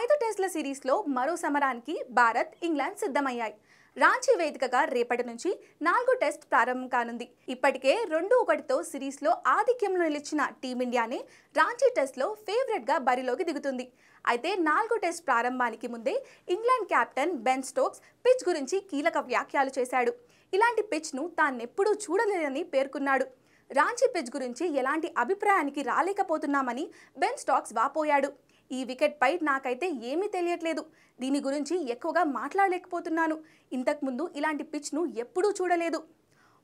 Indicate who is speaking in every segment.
Speaker 1: ఐదు టెస్ట్ల సిరీస్లో మరో సమరానికి భారత్ ఇంగ్లాండ్ సిద్ధమయ్యాయి రాంచీ వేదికగా రేపటి నుంచి నాలుగో టెస్ట్ ప్రారంభం కానుంది ఇప్పటికే రెండు ఒకటితో సిరీస్లో ఆధిక్యంలో నిలిచిన టీమిండియానే రాంచీ టెస్ట్లో ఫేవరెట్గా బరిలోకి దిగుతుంది అయితే నాలుగో టెస్ట్ ప్రారంభానికి ముందే England captain Ben Stokes pitch గురించి కీలక వ్యాఖ్యలు చేశాడు ఇలాంటి పిచ్ను తానెప్పుడూ చూడలేదని పేర్కొన్నాడు రాంచీ పిచ్ గురించి ఎలాంటి అభిప్రాయానికి రాలేకపోతున్నామని బెన్ స్టోక్స్ వాపోయాడు ఈ వికెట్పై నాకైతే ఏమీ తెలియట్లేదు దీని గురించి ఎక్కువగా మాట్లాడలేకపోతున్నాను ఇంతకుముందు ఇలాంటి పిచ్ను ఎప్పుడూ చూడలేదు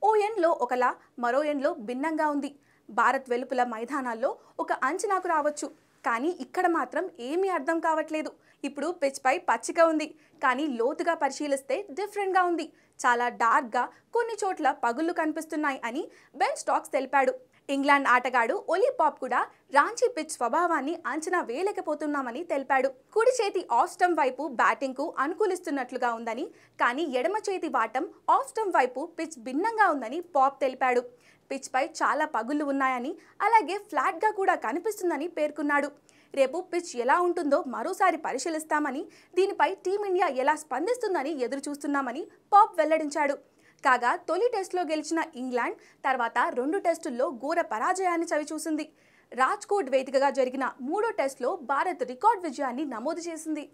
Speaker 1: ఓ ఎండ్లో ఒకలా మరో ఎండ్లో భిన్నంగా ఉంది భారత్ వెలుపుల మైదానాల్లో ఒక అంచనాకు రావచ్చు కానీ ఇక్కడ మాత్రం ఏమీ అర్థం కావట్లేదు ఇప్పుడు పిచ్ పై పచ్చిగా ఉంది కానీ లోతుగా పరిశీలిస్తే డిఫరెంట్గా ఉంది చాలా డార్క్గా కొన్ని చోట్ల పగుళ్ళు కనిపిస్తున్నాయి అని బెన్ స్టాక్స్ తెలిపాడు ఇంగ్లాండ్ ఆటగాడు ఒలీ పాప్ కూడా రాంచీ పిచ్ స్వభావాన్ని అంచనా వేయలేకపోతున్నామని తెలిపాడు కుడి చేతి ఆస్టమ్ వైపు వైపు బ్యాటింగ్కు అనుకూలిస్తున్నట్లుగా ఉందని కానీ ఎడమ చేతి వాటం ఆస్టమ్ వైపు పిచ్ భిన్నంగా ఉందని పాప్ తెలిపాడు పిచ్పై చాలా పగుళ్ళు ఉన్నాయని అలాగే ఫ్లాట్గా కూడా కనిపిస్తుందని పేర్కొన్నాడు రేపు పిచ్ ఎలా ఉంటుందో మరోసారి పరిశీలిస్తామని దీనిపై టీమిండియా ఎలా స్పందిస్తుందని ఎదురు చూస్తున్నామని పాప్ వెల్లడించాడు కాగా తొలి టెస్టులో గెలిచిన ఇంగ్లాండ్ తర్వాత రెండు టెస్టుల్లో ఘోర పరాజయాన్ని చవిచూసింది రాజ్కోట్ వేదికగా జరిగిన మూడో టెస్టులో భారత్ రికార్డ్ విజయాన్ని నమోదు చేసింది